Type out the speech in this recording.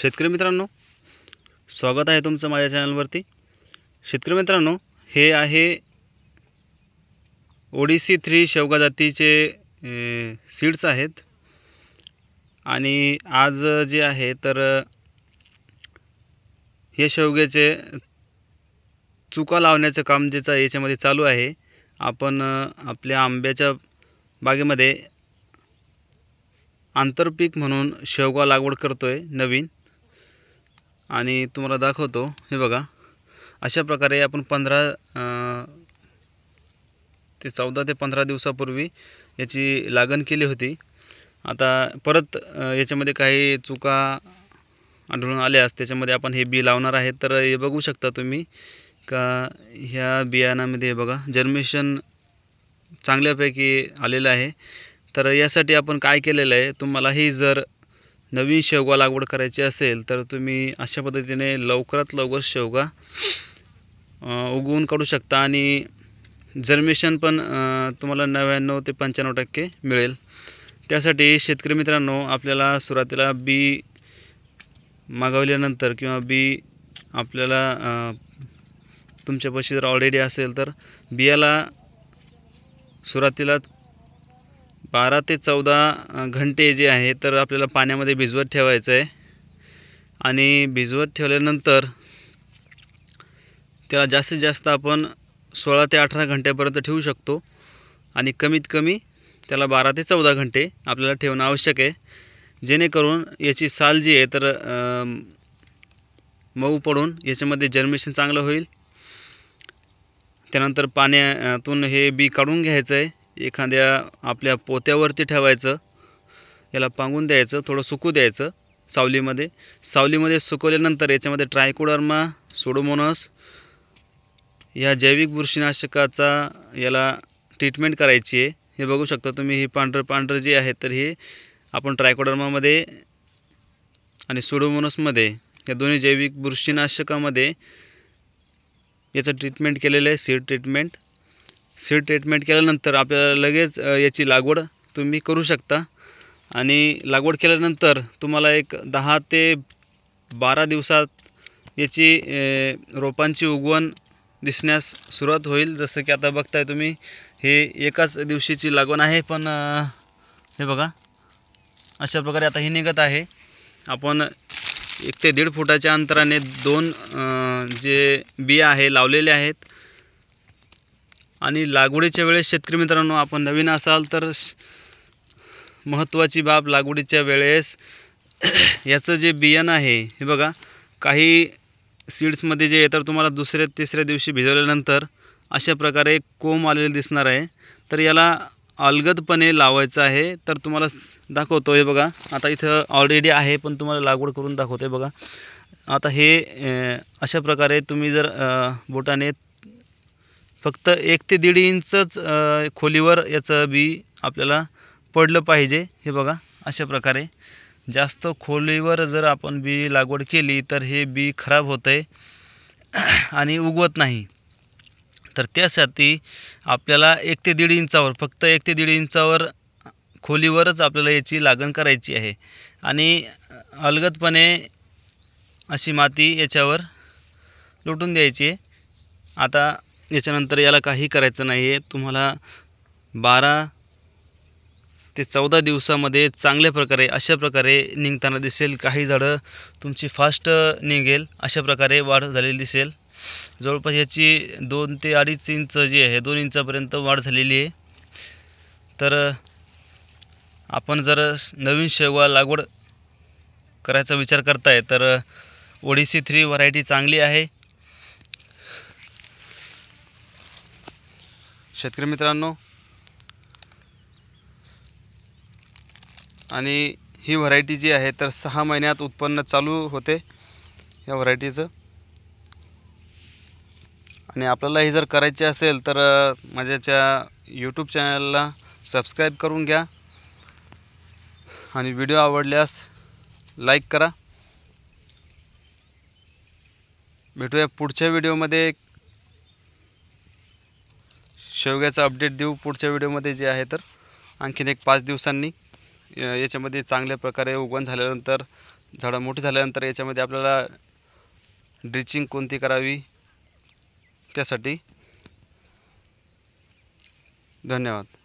शेतकरी मित्रांनो स्वागत आहे तुमचं माझ्या चॅनलवरती शेतकरी मित्रांनो हे आहे ओडिसी थ्री शेवगा जातीचे सीड्स आहेत आणि आज जे आहे तर हे शेवग्याचे चुका लावण्याचं काम जेचा याच्यामध्ये चालू आहे आपण आपल्या आंब्याच्या बागेमध्ये आंतरपीक म्हणून शेवगा लागवड करतो आहे नवीन आणि तुम्हाला दाखवतो हे बघा अशा प्रकारे आपण पंधरा ते चौदा ते पंधरा दिवसापूर्वी याची लागण केली होती आता परत याच्यामध्ये काही चुका आढळून आल्यास त्याच्यामध्ये आपण हे बी लावणार आहे तर हे बघू शकता तुम्ही का ह्या बियाणामध्ये बघा जर्मेशन चांगल्यापैकी आलेलं आहे तर यासाठी आपण काय केलेलं आहे तुम्हाला ही जर नवीन शेवगा लागवड करायची असेल तर तुम्ही अशा पद्धतीने लवकरात लवकर शेवगा उगवून काढू शकता आणि जर्मेशन पण तुम्हाला नव्याण्णव ते पंच्याण्णव टक्के मिळेल त्यासाठी शेतकरी मित्रांनो आपल्याला सुरुवातीला बी मागवल्यानंतर किंवा बी आपल्याला तुमच्यापाशी जर ऑलरेडी असेल तर बियाला सुरुवातीला बारा ते चौदा घंटे जे आहे तर आपल्याला पाण्यामध्ये भिजवत ठेवायचं आहे आणि भिजवत ठेवल्यानंतर त्याला जास्तीत जास्त आपण सोळा ते अठरा घंट्यापर्यंत ठेवू शकतो आणि कमीत कमी त्याला बारा ते चौदा घंटे आपल्याला ठेवणं आवश्यक आहे जेणेकरून याची साल जी आहे तर मऊ पडून याच्यामध्ये जर्मेशन चांगलं होईल त्यानंतर पाण्यातून हे बी काढून घ्यायचं आहे एखाद्या आपल्या पोत्यावरती ठेवायचं याला पांगून द्यायचं थोडं सुकू द्यायचं सावलीमध्ये सावलीमध्ये सुकवल्यानंतर याच्यामध्ये ट्रायकोडर्मा सोडोमोनस या जैविक बुरशीनाशकाचा याला ट्रीटमेंट करायची आहे हे बघू शकता तुम्ही ही पांढरं पांढरं जे आहे तर हे आपण ट्रायकोडर्मामध्ये आणि सोडोमोनसमध्ये या दोन्ही जैविक बुरशीनाशकामध्ये याचं ट्रीटमेंट केलेलं आहे सीड ट्रीटमेंट सीड ट्रीटमेंट केल्यानंतर आपल्याला लगेच याची लागवड तुम्ही करू शकता आणि लागवड केल्यानंतर तुम्हाला एक दहा ते बारा दिवसात याची रोपांची उगवण दिसण्यास सुरुवात होईल जसं की आता बघताय तुम्ही हे एकाच दिवशीची लागवण आहे पण हे बघा अशा प्रकारे आता ही निघत आहे आपण एक ते दीड फुटाच्या अंतराने दोन जे बिया आहे लावलेले आहेत आणि लागवडीच्या वेळेस शेतकरी मित्रांनो आपण नवीन असाल तर महत्त्वाची बाब लागवडीच्या वेळेस याचं जे बियाणं आहे हे बघा काही सीड्समध्ये जे येतात तुम्हाला दुसऱ्या तिसऱ्या दिवशी भिजवल्यानंतर अशा प्रकारे कोंब आलेले दिसणार आहे तर याला अलगदपणे लावायचं आहे तर तुम्हाला दाखवतो हे बघा आता इथं ऑलरेडी आहे पण तुम्हाला लागवड करून दाखवतो आहे बघा आता हे अशा प्रकारे तुम्ही जर बोटाने फक्त एक ते दीड इंचच खोलीवर याचं बी आपल्याला पडलं पाहिजे हे बघा अशा प्रकारे जास्त खोलीवर जर आपण बी लागवड केली तर हे बी खराब होतं आहे आणि उगवत नाही तर त्यासाठी आपल्याला एक ते दीड इंचावर फक्त एक ते दीड इंचावर खोलीवरच आपल्याला याची लागण करायची आहे आणि अलगदपणे अशी माती याच्यावर लुटून द्यायची आहे आता याच्यानंतर याला काही करायचं नाही आहे तुम्हाला बारा ते चौदा दिवसामध्ये चांगल्या प्रकारे अशा प्रकारे निघताना दिसेल काही झाडं तुमची फास्ट निघेल अशा प्रकारे वाढ झालेली दिसेल जवळपास याची दोन ते अडीच इंच जी आहे दोन इंचापर्यंत वाढ झालेली आहे तर आपण जर नवीन शेवगा लागवड करायचा विचार करताय तर ओडिसी थ्री व्हरायटी चांगली आहे शेतकरी मित्रांनो आणि ही व्हरायटी जी आहे तर सहा महिन्यात उत्पन्न चालू होते या व्हरायटीचं आणि आपल्याला हे जर करायचे असेल तर माझ्याच्या यूट्यूब चॅनलला सबस्क्राईब करून घ्या आणि व्हिडिओ आवडल्यास लाईक करा भेटूया पुढच्या व्हिडिओमध्ये शेवग्याचा अपडेट देऊ पुढच्या व्हिडिओमध्ये जे आहे तर आणखीन एक पाच दिवसांनी याच्यामध्ये चांगल्या प्रकारे उगवण झाल्यानंतर झाडं मोठी झाल्यानंतर याच्यामध्ये आपल्याला ड्रिचिंग कोणती करावी त्यासाठी धन्यवाद